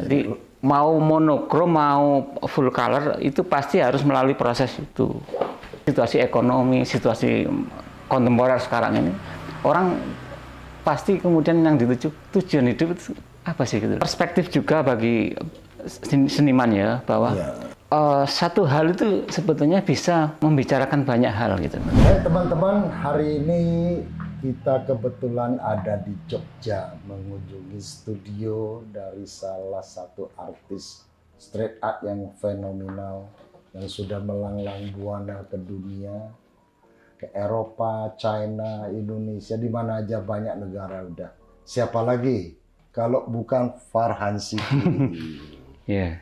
Jadi mau monokrom mau full color itu pasti harus melalui proses itu. Situasi ekonomi, situasi kontemporer sekarang ini orang pasti kemudian yang dituju tujuan hidup itu apa sih gitu. Perspektif juga bagi seniman ya bahwa ya. Uh, satu hal itu sebetulnya bisa membicarakan banyak hal gitu. Hey, teman-teman, hari ini kita kebetulan ada di Jogja mengunjungi studio dari salah satu artis street art yang fenomenal yang sudah melanglang buana ke dunia, ke Eropa, China, Indonesia, di mana aja banyak negara udah. Siapa lagi kalau bukan Farhan Siki? Iya.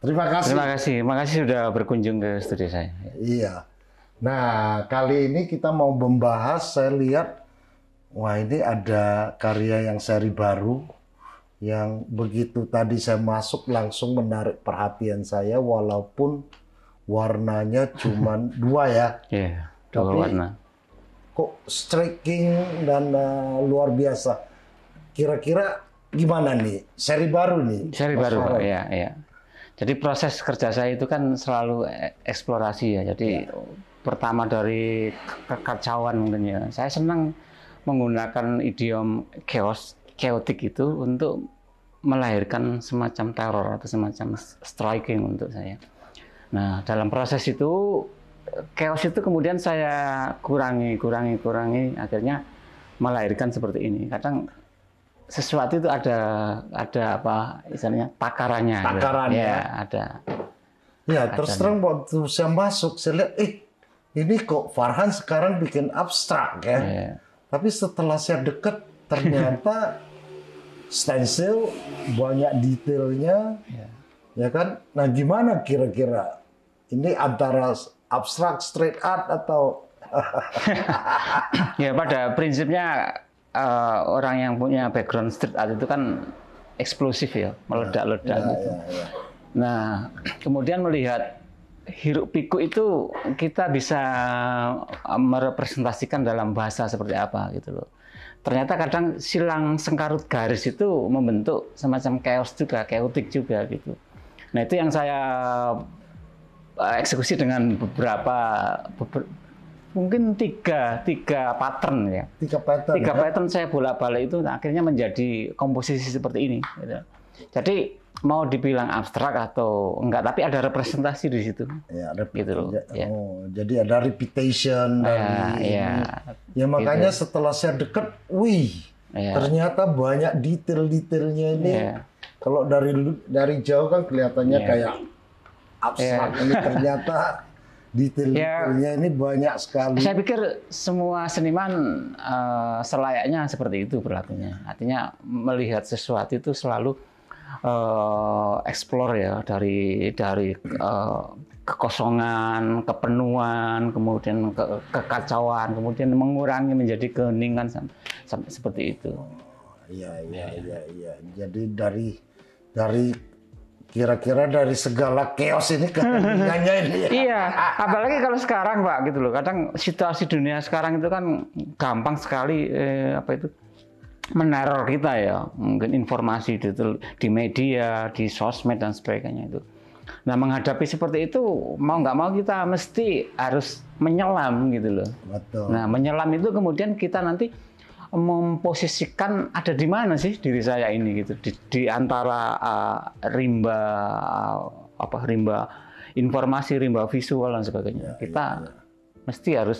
Terima kasih. Terima kasih. Terima kasih sudah berkunjung ke studio saya. Iya. Nah, kali ini kita mau membahas saya lihat wah ini ada karya yang seri baru yang begitu tadi saya masuk langsung menarik perhatian saya walaupun warnanya cuman dua ya. Iya, yeah, dua warna. Kok striking dan uh, luar biasa. Kira-kira gimana nih? Seri baru nih. Seri baru, ya, Jadi proses kerja saya itu kan selalu eh, eksplorasi ya. Jadi ya pertama dari kekacauan mungkin ya. Saya senang menggunakan idiom chaos, chaotic itu untuk melahirkan semacam teror atau semacam striking untuk saya. Nah, dalam proses itu chaos itu kemudian saya kurangi, kurangi, kurangi, akhirnya melahirkan seperti ini. Kadang sesuatu itu ada ada apa misalnya takarannya. Takarannya. Ya, ada. Ya, terus terang waktu saya masuk saya lihat, eh ini kok Farhan sekarang bikin abstrak ya. Yeah. Tapi setelah saya deket ternyata stensil banyak detailnya. Yeah. Ya kan? Nah, gimana kira-kira ini antara abstrak straight art atau Ya, pada prinsipnya eh, orang yang punya background street art itu kan eksplosif ya, meledak-ledak ya, gitu. Ya, ya. Nah, kemudian melihat hiruk pikuk itu kita bisa eh, merepresentasikan dalam bahasa seperti apa gitu loh. Ternyata kadang silang sengkarut garis itu membentuk semacam chaos juga, chaotic juga gitu. Nah itu yang saya eh, eksekusi dengan beberapa beber, mungkin tiga tiga pattern ya. Tiga pattern. Tiga ya? pattern saya bolak-balik itu akhirnya menjadi komposisi seperti ini. Gitu. Jadi mau dibilang abstrak atau enggak, tapi ada representasi di situ. Ya, gitu loh. Ya. Oh, jadi ada reputation ah, dari ya, ya, ya makanya gitu. setelah saya deket, wih, ya. ternyata banyak detail-detailnya ini. Ya. Kalau dari dari jauh kan kelihatannya ya. kayak abstrak, ya. ini ternyata detail-detailnya ya. ini banyak sekali. Saya pikir semua seniman uh, selayaknya seperti itu berlakunya. Artinya melihat sesuatu itu selalu uh, explore ya dari dari uh, kekosongan, kepenuhan, kemudian ke, kekacauan, kemudian mengurangi menjadi keheningan sampai seperti itu. Oh, iya, iya, iya, iya. Jadi dari dari kira-kira dari segala chaos ini keheningannya ini. Ya. iya, apalagi kalau sekarang Pak gitu loh. Kadang situasi dunia sekarang itu kan gampang sekali eh, apa itu meneror kita ya mungkin informasi di, di media di sosmed dan sebagainya itu nah menghadapi seperti itu mau nggak mau kita mesti harus menyelam gitu loh Betul. nah menyelam itu kemudian kita nanti memposisikan ada di mana sih diri saya ini gitu di, di antara uh, rimba uh, apa rimba informasi rimba visual dan sebagainya ya, kita ya, ya. mesti harus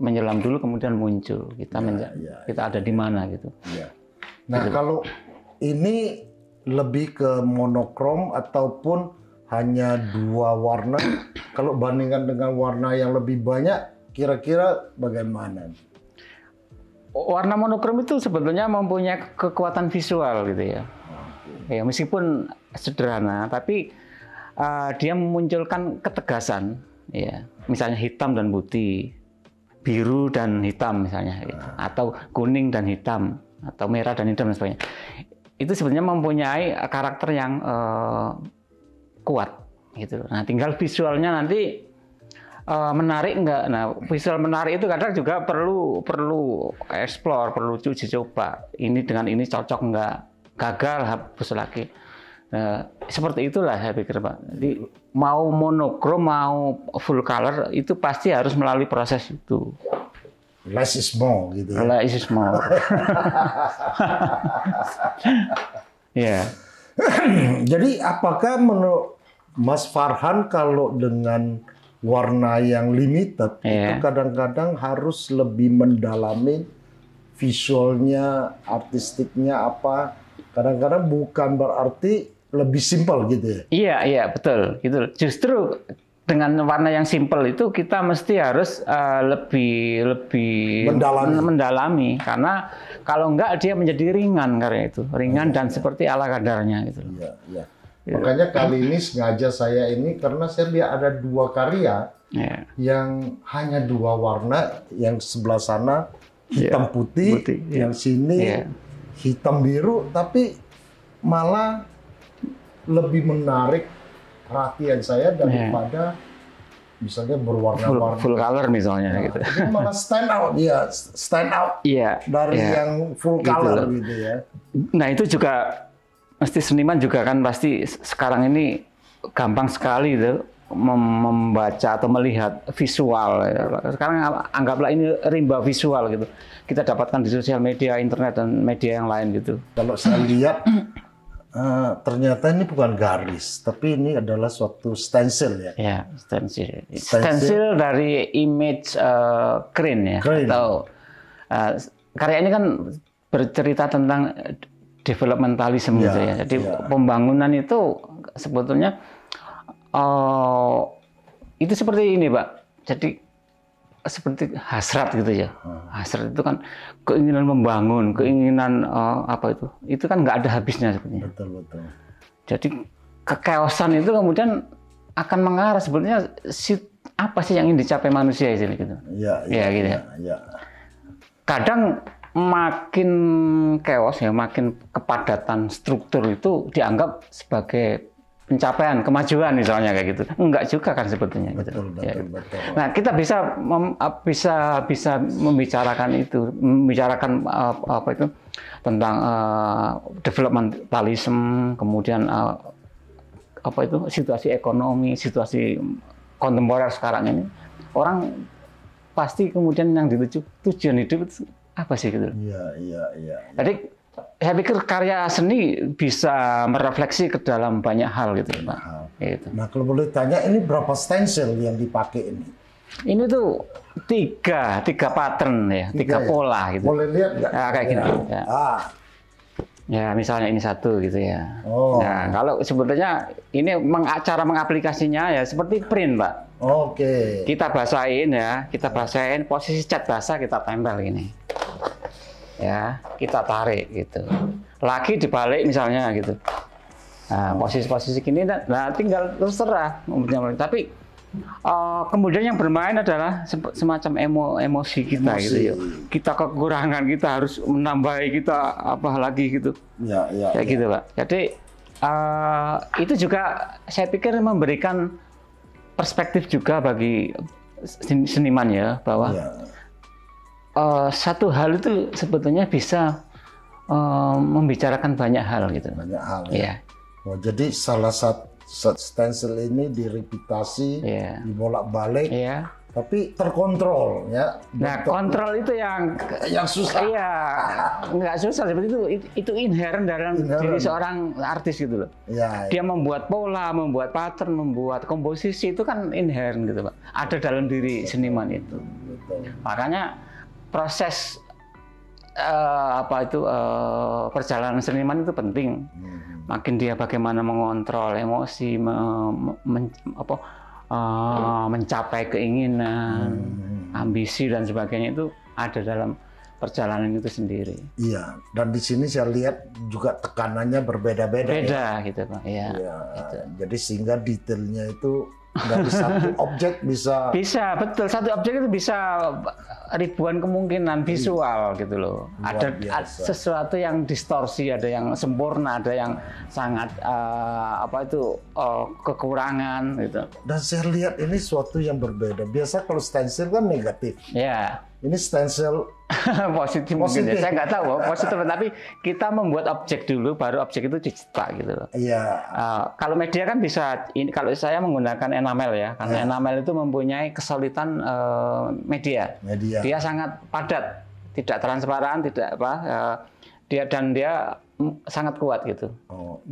menyelam dulu kemudian muncul kita ya, menja- ya, ya, kita ada di mana gitu. Ya. Nah gitu. kalau ini lebih ke monokrom ataupun hanya dua warna kalau bandingkan dengan warna yang lebih banyak kira-kira bagaimana? Warna monokrom itu sebetulnya mempunyai kekuatan visual gitu ya. Okay. Ya meskipun sederhana tapi uh, dia memunculkan ketegasan ya. Misalnya hitam dan putih biru dan hitam misalnya gitu. atau kuning dan hitam atau merah dan hitam dan sebagainya itu sebenarnya mempunyai karakter yang uh, kuat gitu nah tinggal visualnya nanti uh, menarik enggak nah visual menarik itu kadang juga perlu perlu explore perlu cuci coba ini dengan ini cocok enggak gagal hapus lagi Eh, seperti itulah saya pikir Pak. Jadi mau monokrom mau full color itu pasti harus melalui proses itu. Less is more gitu. Ya? Less is more. ya. Jadi apakah menurut Mas Farhan kalau dengan warna yang limited yeah. itu kadang-kadang harus lebih mendalami visualnya, artistiknya apa? Kadang-kadang bukan berarti lebih simpel gitu ya. Iya, iya, betul. Gitu. Justru dengan warna yang simpel itu kita mesti harus uh, lebih lebih mendalami. mendalami karena kalau enggak dia menjadi ringan karena itu, ringan oh, dan ya. seperti ala kadarnya gitu. Iya, iya. Gitu. Makanya kali ini sengaja saya ini karena saya lihat ada dua karya yeah. yang hanya dua warna, yang sebelah sana iya, hitam yeah. putih, putih, yang yeah. sini yeah. hitam biru, tapi malah lebih menarik perhatian saya daripada yeah. misalnya berwarna-warna full, color gitu. misalnya nah, gitu. Itu malah stand out ya, stand out yeah. dari yeah. yang full gitu. color gitu ya. Nah, itu juga mesti seniman juga kan pasti sekarang ini gampang sekali itu membaca atau melihat visual. Ya. Sekarang anggaplah ini rimba visual gitu. Kita dapatkan di sosial media, internet dan media yang lain gitu. Kalau saya lihat uh, ternyata ini bukan garis, tapi ini adalah suatu stensil ya. Ya, stensil. Stensil dari image uh, crane ya crane. atau uh, karya ini kan bercerita tentang developmentalism ya, gitu ya. Jadi ya. pembangunan itu sebetulnya uh, itu seperti ini, Pak. Jadi seperti hasrat gitu ya. Hmm. Hasrat itu kan keinginan membangun, hmm. keinginan uh, apa itu? Itu kan nggak ada habisnya sebenarnya. Betul betul. Jadi kekeosan itu kemudian akan mengarah sebenarnya si apa sih yang ingin dicapai manusia itu gitu. Iya iya. Ya, gitu ya. ya. ya. Kadang makin keos ya, makin kepadatan struktur itu dianggap sebagai pencapaian, kemajuan misalnya kayak gitu. Enggak juga kan sebetulnya gitu. betul, ya. betul. Nah, kita bisa mem, bisa bisa membicarakan itu, membicarakan uh, apa itu tentang uh, developmentalism, kemudian uh, apa itu situasi ekonomi, situasi kontemporer sekarang ini. Orang pasti kemudian yang dituju tujuan hidup itu apa sih gitu. Iya, iya, iya. Ya. Jadi saya pikir karya seni bisa merefleksi ke dalam banyak hal gitu Pak. Nah, gitu. nah kalau boleh tanya ini berapa stensil yang dipakai ini? Ini tuh tiga, tiga pattern ya, tiga, tiga ya? pola gitu. Boleh lihat nggak? Nah, kayak ya. gini. Ya. Ah. ya misalnya ini satu gitu ya. Oh. Nah kalau sebetulnya ini cara mengaplikasinya ya seperti print Pak. Oke. Okay. Kita basahin ya, kita basahin posisi cat basah kita tempel ini ya kita tarik gitu lagi dibalik misalnya gitu nah posisi-posisi gini nah, nah tinggal terserah tapi uh, kemudian yang bermain adalah semacam emo emosi kita emosi. gitu ya kita kekurangan kita harus menambahi kita apa lagi gitu ya, ya, kayak ya. gitu pak jadi uh, itu juga saya pikir memberikan perspektif juga bagi seniman ya bahwa ya uh, satu hal itu sebetulnya bisa uh, membicarakan banyak hal gitu. Banyak hal. Ya. Yeah. Oh, jadi salah satu stencil ini direputasi, yeah. dibolak-balik, yeah. tapi terkontrol ya. Nah, Bentuk kontrol itu yang yang susah. Iya, nggak susah seperti itu. Itu, inherent dalam diri seorang artis gitu loh. Ya, ya, Dia membuat pola, membuat pattern, membuat komposisi itu kan inherent gitu pak. Ada dalam diri seniman itu. Betul. Makanya proses uh, apa itu uh, perjalanan seniman itu penting. Hmm. Makin dia bagaimana mengontrol emosi, me, men, apa, uh, mencapai keinginan, hmm. ambisi dan sebagainya itu ada dalam perjalanan itu sendiri. Iya, dan di sini saya lihat juga tekanannya berbeda-beda. Ya. Beda, Beda, ya. gitu pak. Iya. Ya, gitu. Jadi sehingga detailnya itu satu objek bisa bisa betul satu objek itu bisa ribuan kemungkinan visual iya. gitu loh Luar ada biasa. sesuatu yang distorsi ada yang sempurna ada yang sangat uh, apa itu uh, kekurangan gitu dan saya lihat ini suatu yang berbeda biasa kalau stensil kan negatif ya yeah. ini stensil positif mungkin ya. Saya nggak tahu oh, positif, tapi kita membuat objek dulu, baru objek itu dicipta gitu loh. Iya. Uh, kalau media kan bisa, ini, kalau saya menggunakan enamel ya, karena yeah. enamel itu mempunyai kesulitan uh, media. Media. Dia sangat padat, tidak transparan, tidak apa. Uh, dia dan dia sangat kuat gitu. Oh,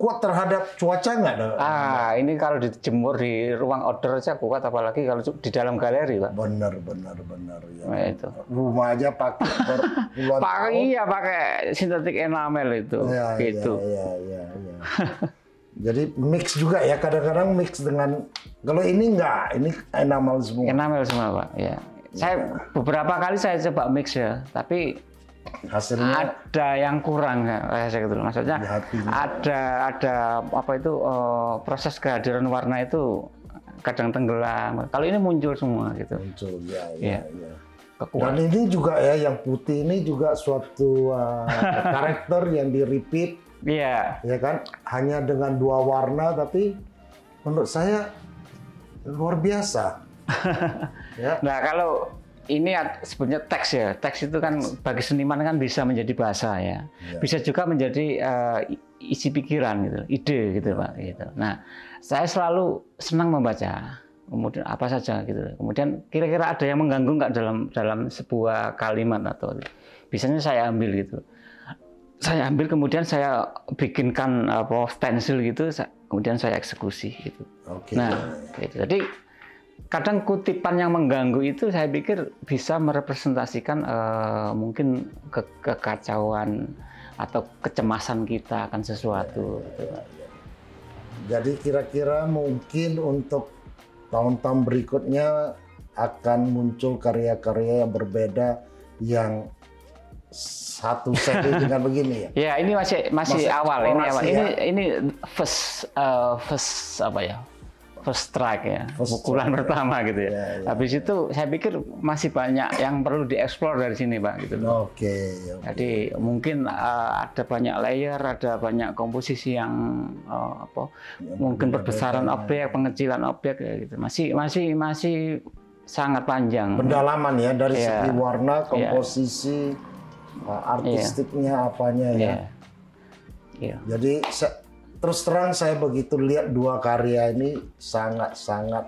kuat terhadap cuaca nggak? Ah, ini kalau dijemur di ruang outdoor saja kuat, apalagi kalau di dalam galeri, Pak. Benar, benar, benar. Ya. Nah, itu. Rumah aja pakai pakai, Iya, pakai sintetik enamel itu. Ya, gitu. Iya, iya, iya. Ya. Jadi mix juga ya, kadang-kadang mix dengan kalau ini nggak ini enamel semua. Enamel semua, Pak. Ya. Saya iya. beberapa kali saya coba mix ya, tapi hasilnya ada yang kurang ya, saya gitu maksudnya gitu. ada ada apa itu uh, proses kehadiran warna itu kadang tenggelam kalau ini muncul semua gitu muncul ya ya, iya. ya. ya. dan ini juga ya yang putih ini juga suatu uh, karakter yang di repeat iya yeah. ya kan hanya dengan dua warna tapi menurut saya luar biasa ya. nah kalau ini sebenarnya teks ya. Teks itu kan bagi seniman kan bisa menjadi bahasa ya. ya. Bisa juga menjadi uh, isi pikiran gitu, ide gitu iya. Pak gitu. Nah, saya selalu senang membaca. Kemudian apa saja gitu. Kemudian kira-kira ada yang mengganggu nggak dalam dalam sebuah kalimat atau gitu? biasanya saya ambil gitu. Saya ambil kemudian saya bikinkan apa stensil gitu, kemudian saya eksekusi gitu. Okay. Nah, gitu. Jadi kadang kutipan yang mengganggu itu saya pikir bisa merepresentasikan uh, mungkin ke kekacauan atau kecemasan kita akan sesuatu. Gitu, Jadi kira-kira mungkin untuk tahun-tahun berikutnya akan muncul karya-karya yang berbeda yang satu seri dengan begini ya. Ya, ini masih masih, masih awal, ini awal. Ya? Ini ini first uh, first apa ya? first strike ya, first pukulan strike, ya. pertama ya. gitu ya. ya, ya Habis itu saya pikir masih banyak yang perlu dieksplor dari sini pak gitu. Oke. Okay, okay. Jadi mungkin uh, ada banyak layer, ada banyak komposisi yang uh, apa? Ya, mungkin perbesaran ya, objek, ya. pengecilan objek ya, gitu. Masih masih masih sangat panjang. Pendalaman ya dari ya. segi warna, iya. komposisi, ya. artistiknya, apanya ya. ya. Jadi terus terang saya begitu lihat dua karya ini sangat-sangat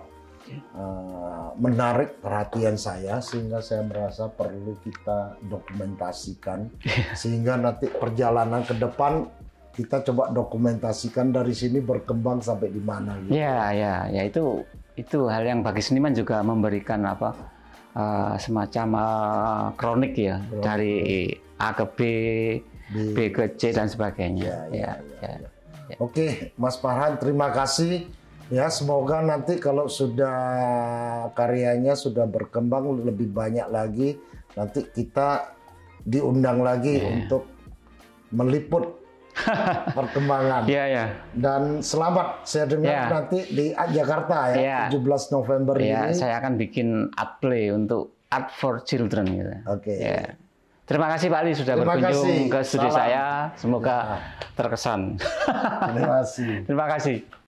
uh, menarik perhatian saya sehingga saya merasa perlu kita dokumentasikan sehingga nanti perjalanan ke depan kita coba dokumentasikan dari sini berkembang sampai di mana gitu. Ya, ya, ya itu itu hal yang bagi seniman juga memberikan apa uh, semacam uh, kronik ya kronik. dari A ke B, B, B ke C dan sebagainya. Ya, ya, ya, ya. ya. ya. Ya. Oke, Mas Farhan, terima kasih. Ya, semoga nanti kalau sudah karyanya sudah berkembang lebih banyak lagi, nanti kita diundang lagi yeah. untuk meliput perkembangan. Iya, ya. Dan selamat saya dengar yeah. nanti di Jakarta ya, yeah. 17 November yeah, ini. saya akan bikin art play untuk Art for Children gitu. Oke. Okay. Ya. Yeah. Terima kasih Pak Ali sudah Terima berkunjung kasih. ke studio Salam. saya. Semoga iya. terkesan. Terima kasih. Terima kasih.